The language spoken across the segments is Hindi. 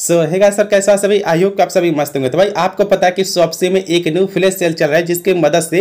सो हेगा सर कैसा सभी आई होप आप सभी मस्त होंगे तो भाई आपको पता है कि सॉपसी में एक न्यू फ्लैश सेल चल रहा है जिसकी मदद से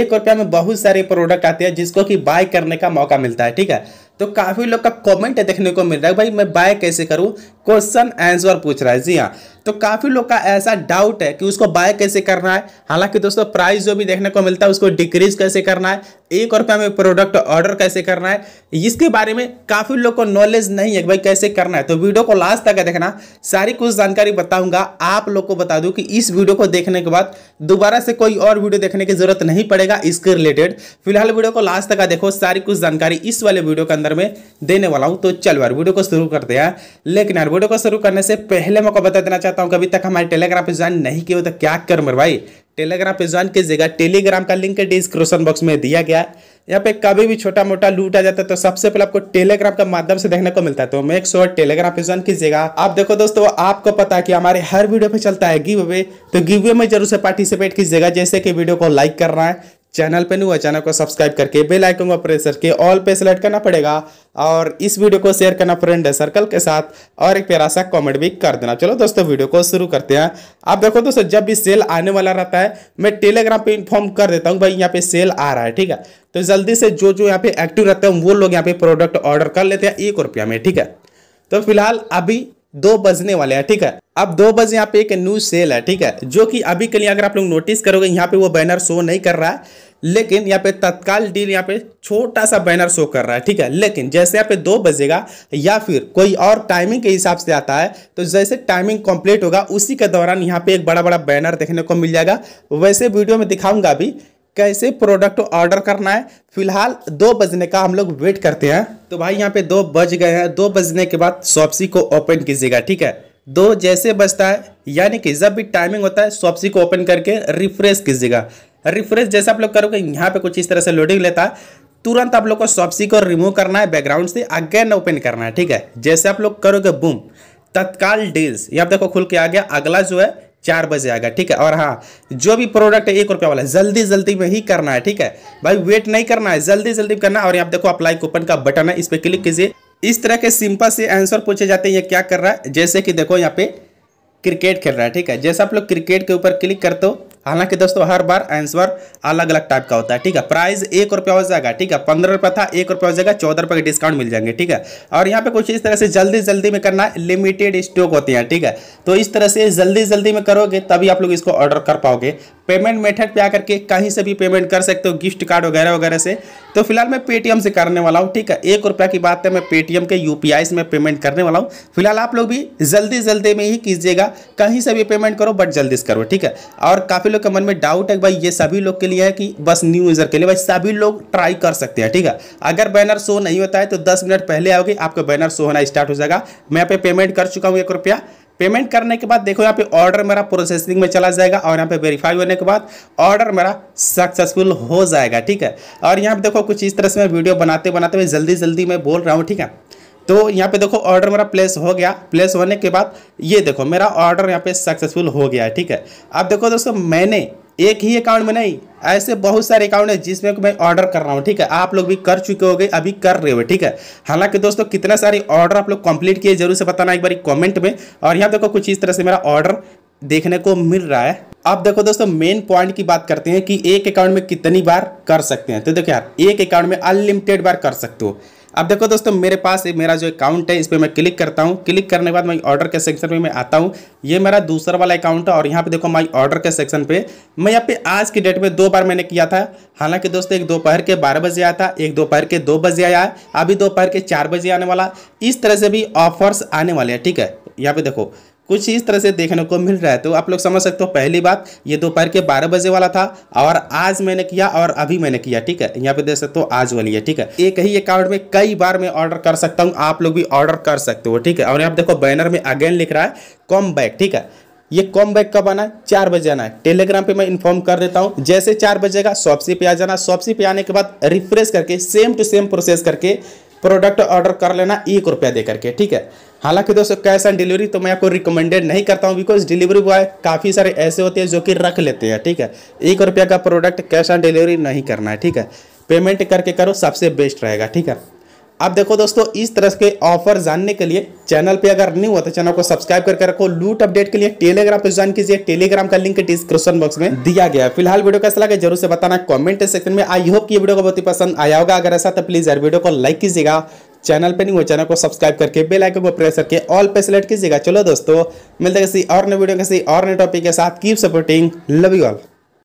एक रुपया में बहुत सारे प्रोडक्ट आते हैं जिसको कि बाय करने का मौका मिलता है ठीक है तो काफ़ी लोग का कमेंट देखने को मिल रहा है भाई मैं बाय कैसे करूं क्वेश्चन आंसर पूछ रहा है जी हाँ तो काफ़ी लोग का ऐसा डाउट है कि उसको बाय कैसे करना है हालांकि दोस्तों प्राइस जो भी देखने को मिलता है उसको डिक्रीज कैसे करना है एक रुपये में प्रोडक्ट ऑर्डर कैसे करना है इसके बारे में काफ़ी लोग को नॉलेज नहीं है भाई कैसे करना है तो वीडियो को लास्ट तक देखना सारी कुछ जानकारी बताऊंगा आप लोग को बता दूं कि इस वीडियो को देखने के बाद दोबारा से कोई और वीडियो देखने की जरूरत नहीं पड़ेगा इसके रिलेटेड फिलहाल वीडियो को लास्ट तक देखो सारी कुछ जानकारी इस वाले वीडियो के अंदर में देने वाला हूँ तो चलो यार वीडियो को शुरू करते हैं लेकिन यार वीडियो को शुरू करने से पहले मैं को बता देना चाहता हूँ कभी तक हमारे टेलीग्राम पर ज्वाइन नहीं किया तो क्या कर मेरे भाई टेलीग्राम पे ज्वाइन कीजिएगा टेलीग्राम का लिंक डिस्क्रिप्शन बॉक्स में दिया गया है यहाँ पे कभी भी छोटा मोटा लूट आ जाता है तो सबसे पहले आपको टेलीग्राम के माध्यम से देखने को मिलता है तो मेक श्योर टेलीग्राम पे ज्वाइन कीजिएगा आप देखो दोस्तों आपको पता है कि हमारे हर वीडियो पे चलता है गिव अवे तो गिव अवे में जरूर से पार्टिसिपेट कीजिएगा जैसे कि वीडियो को लाइक करना है चैनल पे नहीं हुआ चैनल को सब्सक्राइब करके बेल आइकन को प्रेस करके ऑल पे सेलेक्ट करना पड़ेगा और इस वीडियो को शेयर करना फ्रेंड सर्कल के साथ और एक प्यारा सा कमेंट भी कर देना चलो दोस्तों वीडियो को शुरू करते हैं आप देखो दोस्तों जब भी सेल आने वाला रहता है मैं टेलीग्राम पे इन्फॉर्म कर देता हूँ भाई यहाँ पे सेल आ रहा है ठीक है तो जल्दी से जो जो यहाँ पे एक्टिव रहते हैं वो लोग यहाँ पे प्रोडक्ट ऑर्डर कर लेते हैं एक रुपया में ठीक है तो फिलहाल अभी दो बजने वाले हैं ठीक है अब दो बजे यहाँ पे एक न्यू सेल है ठीक है जो कि अभी के लिए अगर आप लोग नोटिस करोगे यहाँ पे वो बैनर शो नहीं कर रहा है लेकिन यहाँ पे तत्काल डील यहाँ पे छोटा सा बैनर शो कर रहा है ठीक है लेकिन जैसे यहाँ पे दो बजेगा या फिर कोई और टाइमिंग के हिसाब से आता है तो जैसे टाइमिंग कंप्लीट होगा उसी के दौरान यहाँ पे एक बड़ा बड़ा बैनर देखने को मिल जाएगा वैसे वीडियो में दिखाऊंगा अभी कैसे प्रोडक्ट ऑर्डर करना है फिलहाल दो बजने का हम लोग वेट करते हैं तो भाई यहाँ पे दो बज गए हैं दो बजने के बाद सॉप्सी को ओपन कीजिएगा ठीक है दो जैसे बजता है यानी कि जब भी टाइमिंग होता है सॉप्सी को ओपन करके रिफ्रेश कीजिएगा रिफ्रेश जैसे आप लोग करोगे यहाँ पे कुछ इस तरह से लोडिंग लेता है तुरंत आप लोग को सॉप्सी को रिमूव करना है बैकग्राउंड से अगेन ओपन करना है ठीक है जैसे आप लोग करोगे बूम तत्काल डील्स यहाँ देखो खुल के आ गया अगला जो है चार बजे आएगा ठीक है और हाँ जो भी प्रोडक्ट है एक रुपया वाला जल्दी जल्दी में ही करना है ठीक है भाई वेट नहीं करना है जल्दी जल्दी करना और यहाँ देखो अप्लाई कूपन का बटन है इस पर क्लिक कीजिए इस तरह के सिंपल से आंसर पूछे जाते हैं ये क्या कर रहा है जैसे कि देखो यहाँ पे क्रिकेट खेल रहा है ठीक है जैसे आप लोग क्रिकेट के ऊपर क्लिक करते हो हालांकि दोस्तों हर बार आंसर अलग अलग टाइप का होता है ठीक है प्राइस एक रुपया हो जाएगा ठीक है पंद्रह रुपया था एक रुपया हो जाएगा चौदह रुपये का डिस्काउंट मिल जाएंगे ठीक है और यहाँ पे कुछ इस तरह से जल्दी जल्दी में करना लिमिटेड स्टॉक होते हैं ठीक है तो इस तरह से जल्दी जल्दी में करोगे तभी आप लोग इसको ऑर्डर कर पाओगे पेमेंट मेथड पे आकर के कहीं से भी पेमेंट कर सकते हो गिफ्ट कार्ड वगैरह वगैरह से तो फिलहाल मैं पेटीएम से करने वाला हूँ ठीक है एक रुपया की बात है मैं पेटीएम के यू से पेमेंट करने वाला हूँ फिलहाल आप लोग भी जल्दी जल्दी में ही कीजिएगा कहीं से भी पेमेंट करो बट जल्दी से करो ठीक है और काफ़ी लोग के मन में डाउट है भाई ये सभी लोग के लिए है कि बस न्यू यूज़र के लिए भाई सभी लोग ट्राई कर सकते हैं ठीक है अगर बैनर शो नहीं होता है तो दस मिनट पहले आओगे आपका बैनर शो होना स्टार्ट हो जाएगा मैं यहाँ पे पेमेंट कर चुका हूँ एक रुपया पेमेंट करने के बाद देखो यहाँ पे ऑर्डर मेरा प्रोसेसिंग में चला जाएगा और यहाँ पे वेरीफाई होने के बाद ऑर्डर मेरा सक्सेसफुल हो जाएगा ठीक है और यहाँ पे देखो कुछ इस तरह से मैं वीडियो बनाते बनाते मैं जल्दी जल्दी मैं बोल रहा हूँ ठीक है तो यहाँ पे देखो ऑर्डर मेरा प्लेस हो गया प्लेस होने के बाद ये देखो मेरा ऑर्डर यहाँ पे सक्सेसफुल हो गया है ठीक है अब देखो दोस्तों मैंने एक ही अकाउंट में नहीं ऐसे बहुत सारे अकाउंट है जिसमें मैं ऑर्डर कर रहा हूँ ठीक है आप लोग भी कर चुके हो गए अभी कर रहे हो ठीक है हालांकि दोस्तों कितना सारे ऑर्डर आप लोग कंप्लीट किए जरूर से बताना एक बार कॉमेंट में और यहाँ देखो कुछ इस तरह से मेरा ऑर्डर देखने को मिल रहा है अब देखो दोस्तों मेन पॉइंट की बात करते हैं कि एक अकाउंट में कितनी बार कर सकते हैं तो देखो यार एक अकाउंट में अनलिमिटेड बार कर सकते हो अब देखो दोस्तों मेरे पास मेरा जो अकाउंट है इस पर मैं क्लिक करता हूँ क्लिक करने के बाद मैं ऑर्डर के सेक्शन में मैं आता हूँ ये मेरा दूसरा वाला अकाउंट है और यहाँ पे देखो माई ऑर्डर के सेक्शन पे मैं यहाँ पे आज की डेट में दो बार मैंने किया था हालांकि दोस्तों एक दोपहर के बारह बजे आया था एक दोपहर के दो बजे आया अभी दोपहर के चार बजे आने वाला इस तरह से भी ऑफर्स आने वाले हैं ठीक है यहाँ पे देखो कुछ इस तरह से देखने को मिल रहा है तो आप लोग समझ सकते हो पहली बात ये दोपहर के बारह बजे वाला था और आज मैंने किया और अभी मैंने किया ठीक है यहाँ पे देख सकते हो आज वाली है ठीक है एक ही अकाउंट में कई बार मैं ऑर्डर कर सकता हूँ आप लोग भी ऑर्डर कर सकते हो ठीक है और यहाँ देखो बैनर में अगेन लिख रहा है कॉम ठीक है ये कॉम बैक कब आना है चार बजे आना है टेलीग्राम पे मैं इन्फॉर्म कर देता हूँ जैसे चार बजेगा शॉपसी पे आ जाना शॉपसी पे आने के बाद रिफ्रेश करके सेम टू सेम प्रोसेस करके प्रोडक्ट ऑर्डर कर लेना एक रुपया दे करके ठीक है हालांकि दोस्तों कैश ऑन डिलीवरी तो मैं आपको रिकमेंडेड नहीं करता हूँ बिकॉज डिलीवरी बॉय काफ़ी सारे ऐसे होते हैं जो कि रख लेते हैं ठीक है एक रुपया का प्रोडक्ट कैश ऑन डिलीवरी नहीं करना है ठीक है पेमेंट करके करो सबसे बेस्ट रहेगा ठीक है अब देखो दोस्तों इस तरह के ऑफर जानने के लिए चैनल पे अगर नहीं हुआ तो चैनल को सब्सक्राइब करके रखो लूट अपडेट के लिए टेलीग्राम पे ज्वाइन कीजिए टेलीग्राम का लिंक डिस्क्रिप्शन बॉक्स में दिया गया है फिलहाल वीडियो कैसा लगा जरूर से बताना कमेंट सेक्शन में आई होप की ये वीडियो को बहुत ही पसंद आया होगा अगर ऐसा तो प्लीज़ यार वीडियो को लाइक कीजिएगा चैनल पर नहीं हुआ चैनल को सब्सक्राइब करके बेल आइकन को प्रेस करके ऑल पे सेलेक्ट कीजिएगा चलो दोस्तों मिलते किसी और नए वीडियो किसी और नए टॉपिक के साथ keep supporting love you all